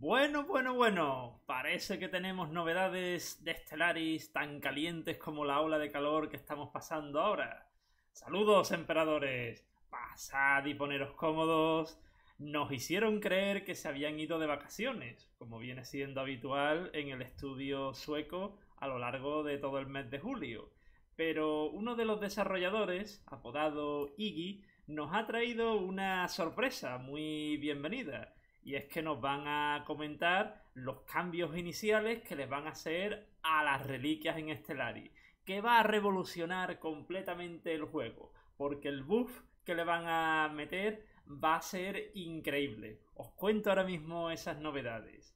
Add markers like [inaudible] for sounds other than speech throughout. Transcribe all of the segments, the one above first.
Bueno, bueno, bueno. Parece que tenemos novedades de Stellaris tan calientes como la ola de calor que estamos pasando ahora. Saludos, emperadores. Pasad y poneros cómodos. Nos hicieron creer que se habían ido de vacaciones, como viene siendo habitual en el estudio sueco a lo largo de todo el mes de julio. Pero uno de los desarrolladores, apodado Iggy, nos ha traído una sorpresa muy bienvenida y es que nos van a comentar los cambios iniciales que les van a hacer a las reliquias en Stellaris, que va a revolucionar completamente el juego, porque el buff que le van a meter va a ser increíble. Os cuento ahora mismo esas novedades.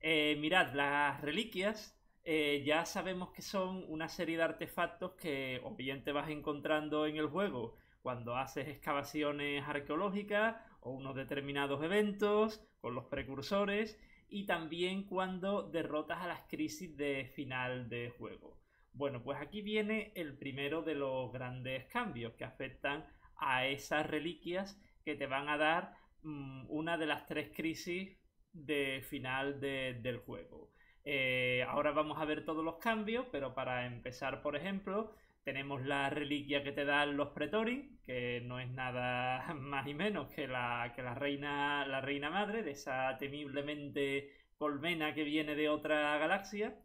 Eh, mirad, las reliquias eh, ya sabemos que son una serie de artefactos que obviamente vas encontrando en el juego cuando haces excavaciones arqueológicas unos determinados eventos, con los precursores y también cuando derrotas a las crisis de final de juego. Bueno, pues aquí viene el primero de los grandes cambios que afectan a esas reliquias que te van a dar mm, una de las tres crisis de final del juego. Eh, ahora vamos a ver todos los cambios, pero para empezar, por ejemplo, tenemos la reliquia que te dan los pretori, que no es nada [laughs] más y menos que la, que la, reina, la reina madre de esa temiblemente colmena que viene de otra galaxia.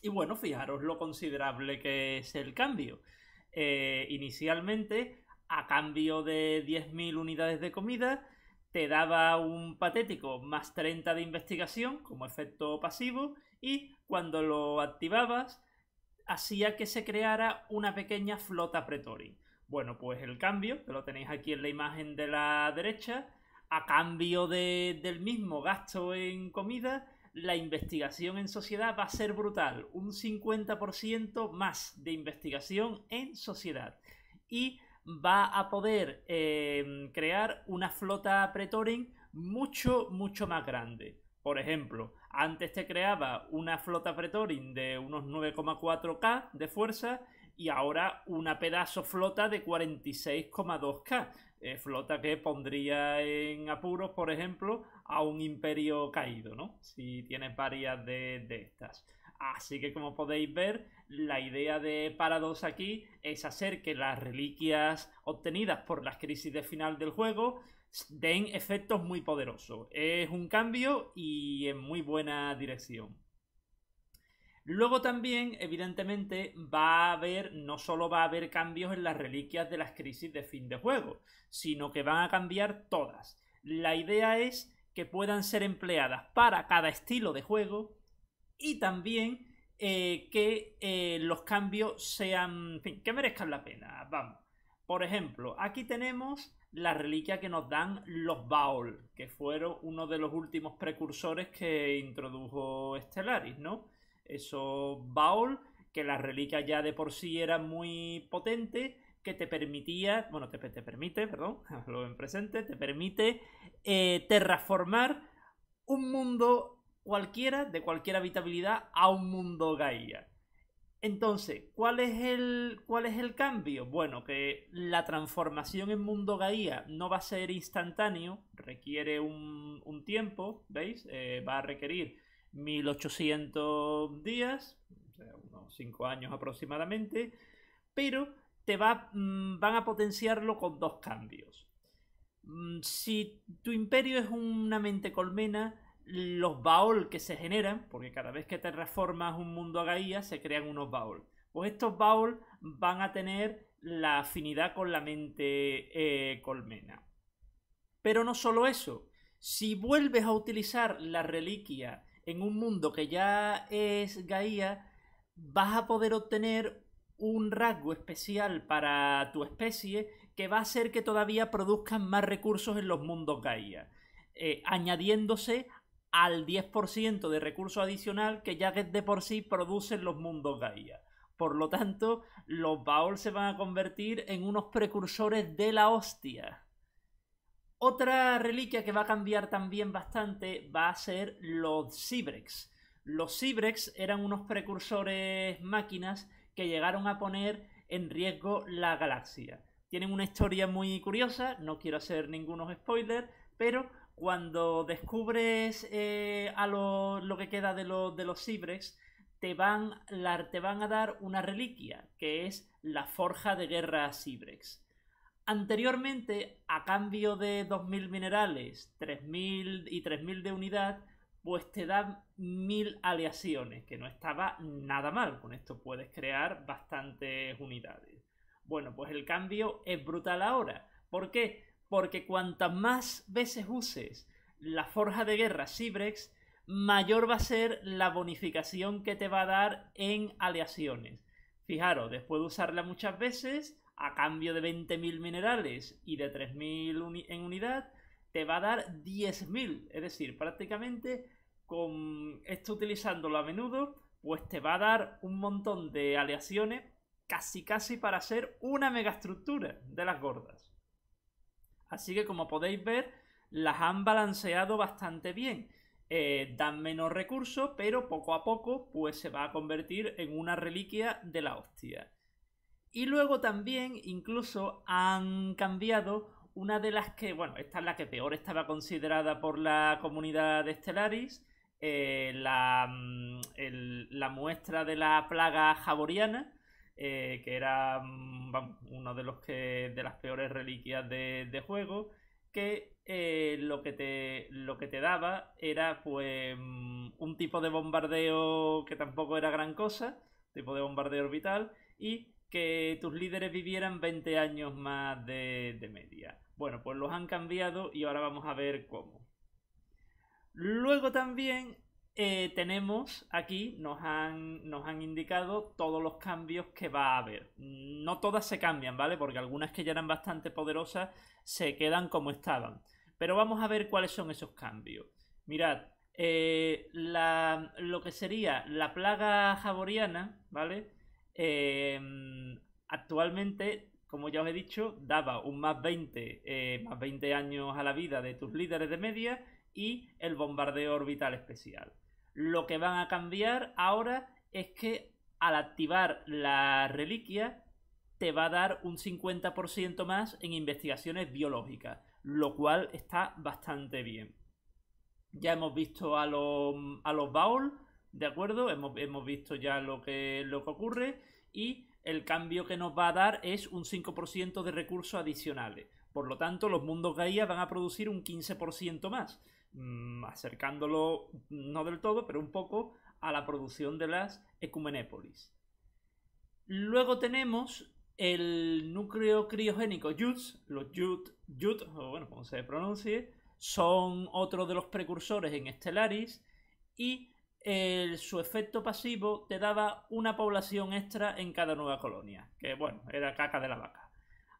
Y bueno, fijaros lo considerable que es el cambio. Eh, inicialmente, a cambio de 10.000 unidades de comida, te daba un patético más 30 de investigación como efecto pasivo y cuando lo activabas hacía que se creara una pequeña flota pretori. Bueno, pues el cambio, que lo tenéis aquí en la imagen de la derecha, a cambio del mismo gasto en comida, la investigación en sociedad va a ser brutal, un 50% más de investigación en sociedad. Y va a poder eh, crear una flota Pretorin mucho, mucho más grande. Por ejemplo, antes te creaba una flota Pretorin de unos 9,4K de fuerza y ahora una pedazo flota de 46,2K. Eh, flota que pondría en apuros, por ejemplo, a un imperio caído, ¿no? Si tienes varias de estas. Así que como podéis ver, la idea de Parados aquí es hacer que las reliquias obtenidas por las crisis de final del juego den efectos muy poderosos. Es un cambio y en muy buena dirección. Luego también, evidentemente, va a haber, no solo va a haber cambios en las reliquias de las crisis de fin de juego, sino que van a cambiar todas. La idea es que puedan ser empleadas para cada estilo de juego y también eh, que eh, los cambios sean, que merezcan la pena. Vamos. Por ejemplo, aquí tenemos la reliquia que nos dan los Baol, que fueron uno de los últimos precursores que introdujo Stellaris, ¿no? Esos Baol, que la reliquia ya de por sí era muy potente, que te permitía, bueno, te, permite, perdón, [laughs] lo en presente, te permite eh, terraformar un mundo cualquiera de cualquier habitabilidad a un mundo Gaia. Entonces, ¿cuál es, el, ¿cuál es el cambio? Bueno, que la transformación en mundo Gaia no va a ser instantáneo, requiere un, tiempo, ¿veis? Eh, va a requerir 1800 días, o sea, unos 5 años aproximadamente, pero te va, mm, van a potenciarlo con dos cambios. Mm, si tu imperio es una mente colmena, los baúl que se generan, porque cada vez que te reformas un mundo a Gaia se crean unos baol. Pues estos baol van a tener la afinidad con la mente eh, colmena. Pero no solo eso, si vuelves a utilizar la reliquia en un mundo que ya es Gaia, vas a poder obtener un rasgo especial para tu especie que va a hacer que todavía produzcan más recursos en los mundos Gaia, eh, añadiéndose al 10% de recurso adicional que ya de por sí producen los mundos Gaia. Por lo tanto, los Baol se van a convertir en unos precursores de la hostia. Otra reliquia que va a cambiar también bastante va a ser los Cibrex. Los Cibrex eran unos precursores máquinas que llegaron a poner en riesgo la galaxia. Tienen una historia muy curiosa, no quiero hacer ningunos spoilers, pero cuando descubres eh, a lo, que queda de, los Sibrex te van, a dar una reliquia, que es la Forja de Guerra Sibrex Anteriormente, a cambio de 2.000 minerales 3.000 y 3.000 de unidad, pues te dan 1.000 aleaciones, que no estaba nada mal. Con esto puedes crear bastantes unidades. Bueno, pues el cambio es brutal ahora. ¿Por qué? porque cuantas más veces uses la forja de guerra Sibrex, mayor va a ser la bonificación que te va a dar en aleaciones. Fijaros, después de usarla muchas veces, a cambio de 20.000 minerales y de 3.000 en unidad, te va a dar 10.000. Es decir, prácticamente con esto utilizándolo a menudo, pues te va a dar un montón de aleaciones casi casi para hacer una estructura de las gordas. Así que como podéis ver, las han balanceado bastante bien. Eh, dan menos recursos, pero poco a poco pues se va a convertir en una reliquia de la hostia. Y luego también incluso han cambiado una de las que, bueno, esta es la que peor estaba considerada por la comunidad de Stellaris, eh, la, mm, la, muestra de la plaga javoriana, eh, que era mm, uno de los que de las peores reliquias de, juego que eh, lo que te lo que te daba era pues mm, un tipo de bombardeo que tampoco era gran cosa tipo de bombardeo orbital y que tus líderes vivieran 20 años más de media bueno pues los han cambiado y ahora vamos a ver cómo Luego también eh, tenemos aquí, nos han, indicado todos los cambios que va a haber. No todas se cambian, ¿vale? Porque algunas que ya eran bastante poderosas se quedan como estaban. Pero vamos a ver cuáles son esos cambios. Mirad, eh, lo que sería la plaga jaboriana ¿vale? Em, actualmente, como ya os he dicho, daba un más 20, eh, más 20 años a la vida de tus líderes de media y el bombardeo orbital especial. Lo que van a cambiar ahora es que al activar la reliquia te va a dar un 50% más en investigaciones biológicas, lo cual está bastante bien. Ya hemos visto a los, a los ¿de acuerdo? Hemos, visto ya lo que, lo que ocurre y el cambio que nos va a dar es un 5% de recursos adicionales. Por lo tanto, los mundos Gaia van a producir un 15% más. Mm, acercándolo, no del todo, pero un poco a la producción de las ecumenépolis. Luego tenemos el núcleo criogénico Jutz, los JUT, o bueno, como se pronuncie, son otro de los precursores en Stellaris y su efecto pasivo te daba una población extra en cada nueva colonia, que bueno, era caca de la vaca.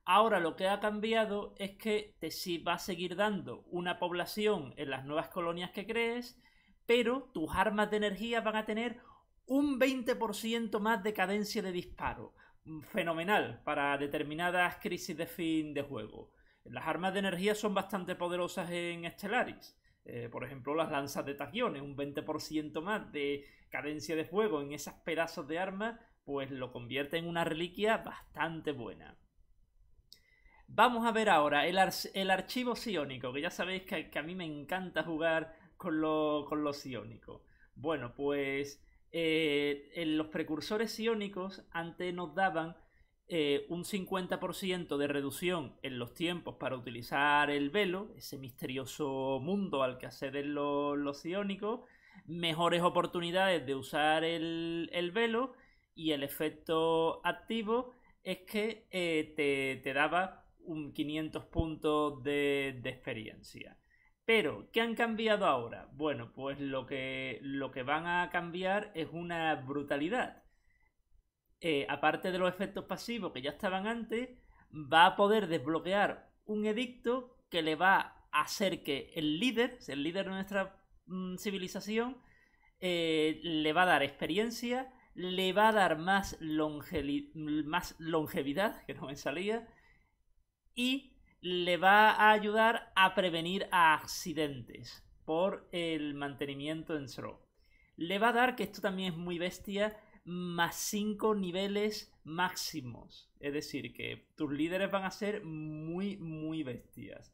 Ahora lo que ha cambiado es que te va a seguir dando una población en las nuevas colonias que crees, pero tus armas de energía van a tener un 20% más de cadencia de disparo. Mm, fenomenal para determinadas crisis de fin de juego. Las armas de energía son bastante poderosas en Stellaris. Eh, por ejemplo, las lanzas de taquiones, un 20% más de cadencia de juego en esas pedazos de armas, pues lo convierte en una reliquia bastante buena. Vamos a ver ahora el, archivo psiónico, que ya sabéis que, a mí me encanta jugar con lo, con Bueno, pues eh, en los precursores psiónicos antes nos daban eh, un 50% de reducción en los tiempos para utilizar el velo, ese misterioso mundo al que acceden los, los psiónicos, mejores oportunidades de usar el, velo y el efecto activo es que eh, te, te daba un 500 puntos de, experiencia. Pero, ¿qué han cambiado ahora? Bueno, pues lo que, lo que van a cambiar es una brutalidad. Eh, aparte de los efectos pasivos que ya estaban antes, va a poder desbloquear un edicto que le va a hacer que el líder, el líder de nuestra mm, civilización, eh, le va a dar experiencia, le va a dar más, más longevidad, [laughs] que no me salía, y le va a ayudar a prevenir accidentes por el mantenimiento en throw. Le va a dar, que esto también es muy bestia, más 5 niveles máximos. Es decir, que tus líderes van a ser muy, muy bestias.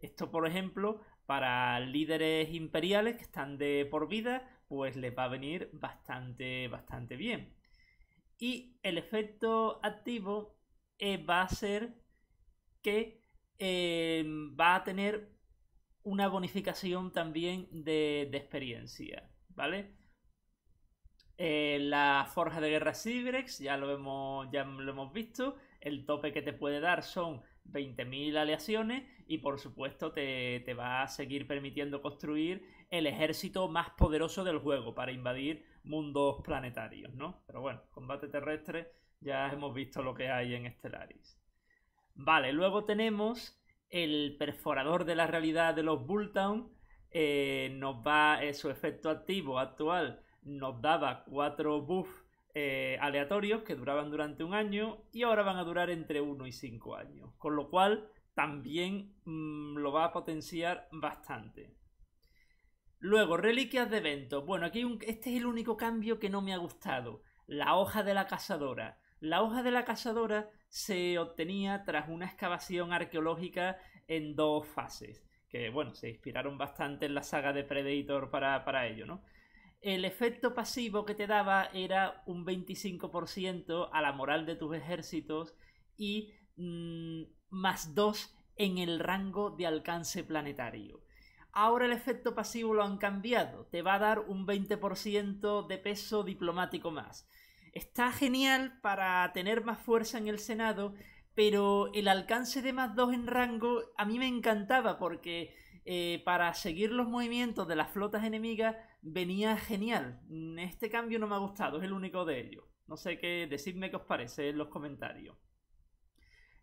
Esto, por ejemplo, para líderes imperiales que están de por vida, pues les va a venir bastante, bastante bien. Y el efecto activo eh, va a ser que em, va a tener una bonificación también de, experiencia, ¿vale? Eh, la Forja de Guerra Cybrex ya lo, hemos, ya lo hemos visto, el tope que te puede dar son 20.000 aleaciones y por supuesto te, te, va a seguir permitiendo construir el ejército más poderoso del juego para invadir mundos planetarios, ¿no? Pero bueno, combate terrestre ya hemos visto lo que hay en Stellaris. Vale, luego tenemos el perforador de la realidad de los Bulltown. Eh, nos va eh, su efecto activo actual nos daba cuatro buffs eh, aleatorios que duraban durante un año y ahora van a durar entre 1 y 5 años, con lo cual también mm, lo va a potenciar bastante. Luego, reliquias de eventos. Bueno, aquí este es el único cambio que no me ha gustado. La hoja de la cazadora. La hoja de la cazadora se obtenía tras una excavación arqueológica en dos fases, que bueno, se inspiraron bastante en la saga de Predator para, para ello, ¿no? El efecto pasivo que te daba era un 25% a la moral de tus ejércitos y mm, más 2 en el rango de alcance planetario. Ahora el efecto pasivo lo han cambiado, te va a dar un 20% de peso diplomático más. Está genial para tener más fuerza en el Senado, pero el alcance de más 2 en rango a mí me encantaba porque eh, para seguir los movimientos de las flotas enemigas venía genial. Este cambio no me ha gustado, es el único de ellos. No sé qué, decidme qué os parece en los comentarios.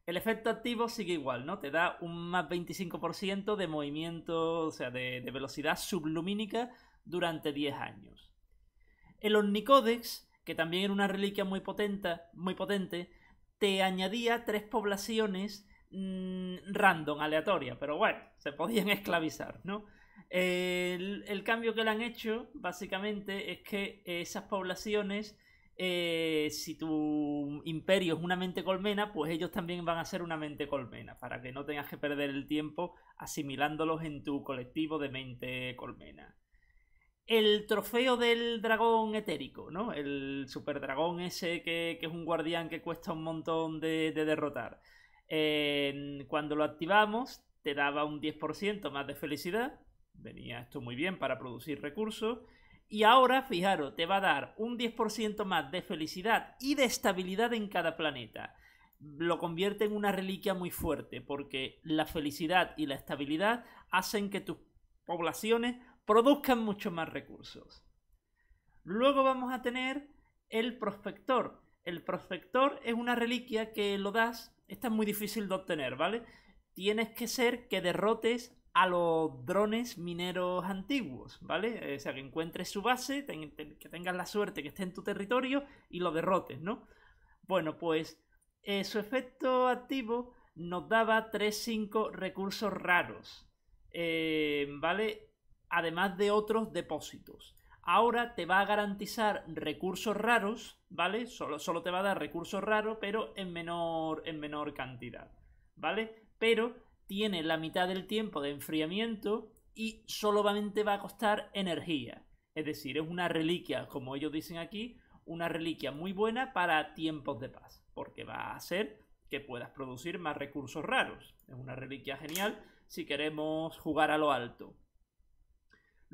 El efecto activo sigue igual, ¿no? Te da un más 25% de movimiento, o sea, de, velocidad sublumínica durante 10 años. El Omnicodex que también era una reliquia muy potente, muy potente te añadía tres poblaciones mm, random, aleatorias, pero bueno, se podían [laughs] esclavizar, ¿no? El, cambio que le han hecho, básicamente, es que esas poblaciones, eh, si tu imperio es una mente colmena, pues ellos también van a ser una mente colmena, para que no tengas que perder el tiempo asimilándolos en tu colectivo de mente colmena el trofeo del dragón etérico, ¿no? El super dragón ese que, es un guardián que cuesta un montón de, derrotar. cuando lo activamos, te daba un 10% más de felicidad. Venía esto muy bien para producir recursos. Y ahora, fijaros, te va a dar un 10% más de felicidad y de estabilidad en cada planeta. Lo convierte en una reliquia muy fuerte, porque la felicidad y la estabilidad hacen que tus poblaciones produzcan mucho más recursos. Luego vamos a tener el prospector. El prospector es una reliquia que lo das, esta es muy difícil de obtener, ¿vale? Tienes que ser que derrotes a los drones mineros antiguos, ¿vale? Eh, o sea, que encuentres su base, que tengas la suerte que esté en tu territorio y lo derrotes, ¿no? Bueno, pues eh, su efecto activo nos daba 3-5 recursos raros, eh, ¿vale? además de otros depósitos. Ahora te va a garantizar recursos raros, ¿vale? Solo, solo te va a dar recursos raros, pero en menor, en menor cantidad, ¿vale? Pero tiene la mitad del tiempo de enfriamiento y solamente va a costar energía. Es decir, es una reliquia, como ellos dicen aquí, una reliquia muy buena para tiempos de paz, porque va a hacer que puedas producir más recursos raros. Es una reliquia genial si queremos jugar a lo alto.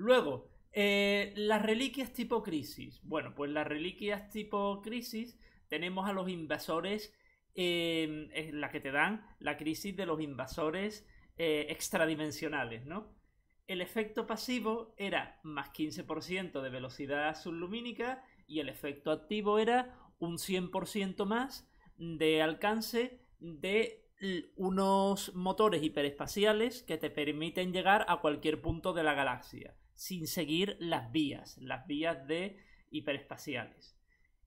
Luego, eh, las reliquias tipo crisis. Bueno, pues las reliquias tipo crisis tenemos a los invasores, eh, es la que te dan la crisis de los invasores eh, extradimensionales, ¿no? El efecto pasivo era más 15% de velocidad sublumínica y el efecto activo era un 100% más de alcance de unos motores hiperespaciales que te permiten llegar a cualquier punto de la galaxia sin seguir las vías, las vías de hiperespaciales.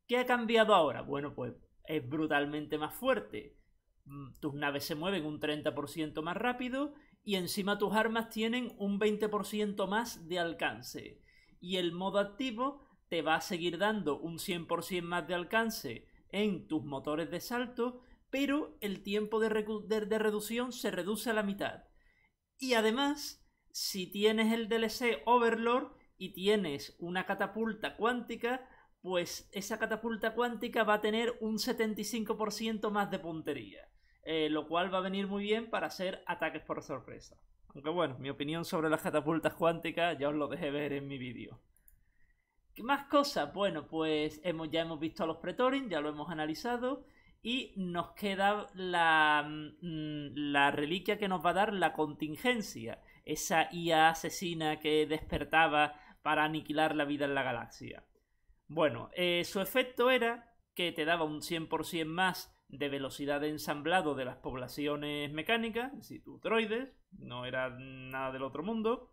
¿Qué ha cambiado ahora? Bueno, pues es brutalmente más fuerte. Mm, tus naves se mueven un 30% más rápido y encima tus armas tienen un 20% más de alcance. Y el modo activo te va a seguir dando un 100% más de alcance en tus motores de salto, pero el tiempo de, de reducción se reduce a la mitad. Y además si tienes el DLC Overlord y tienes una catapulta cuántica, pues esa catapulta cuántica va a tener un 75% más de puntería, eh, lo cual va a venir muy bien para hacer ataques por sorpresa. Aunque bueno, mi opinión sobre las catapultas cuánticas ya os lo dejé ver en mi vídeo. ¿Qué más cosas? Bueno, pues hemos, ya hemos visto a los Pretorin, ya lo hemos analizado. Y nos queda la, mm, la reliquia que nos va a dar la contingencia esa IA asesina que despertaba para aniquilar la vida en la galaxia. Bueno, eh, su efecto era que te daba un 100% más de velocidad de ensamblado de las poblaciones mecánicas, es decir, tu droides, no era nada del otro mundo.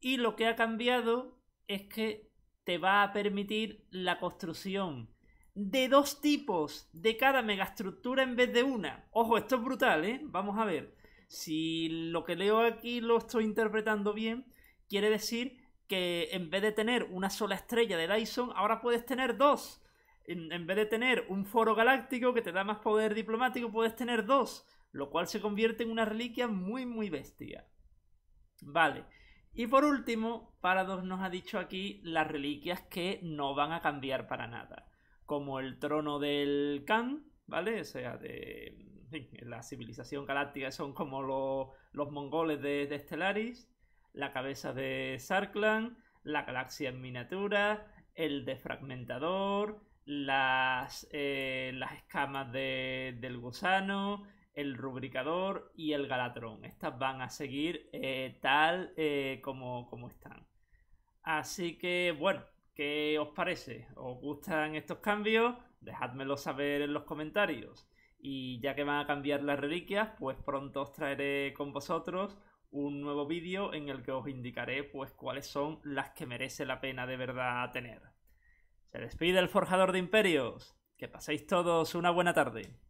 Y lo que ha cambiado es que te va a permitir la construcción de dos tipos de cada megastructura en vez de una. Ojo, esto es brutal, ¿eh? Vamos a ver. Si lo que leo aquí lo estoy interpretando bien, quiere decir que en vez de tener una sola estrella de Dyson, ahora puedes tener dos. En, vez de tener un foro galáctico que te da más poder diplomático, puedes tener dos, lo cual se convierte en una reliquia muy, muy bestia. Vale. Y por último, Parados nos ha dicho aquí las reliquias que no van a cambiar para nada. Como el trono del Khan, ¿vale? O sea, de, [laughs] la civilización galáctica son como los, mongoles de, de Stellaris, la cabeza de Sarklan, la galaxia en miniatura, el defragmentador, las, eh, escamas del gusano, el rubricador y el galatrón. Estas van a seguir eh, tal eh, como, como están. Así que bueno, ¿qué os parece? ¿Os gustan estos cambios? Dejádmelo saber en los comentarios. Y ya que van a cambiar las reliquias, pues pronto os traeré con vosotros un nuevo vídeo en el que os indicaré pues cuáles son las que merece la pena de verdad tener. Se despide el Forjador de Imperios. Que paséis todos una buena tarde.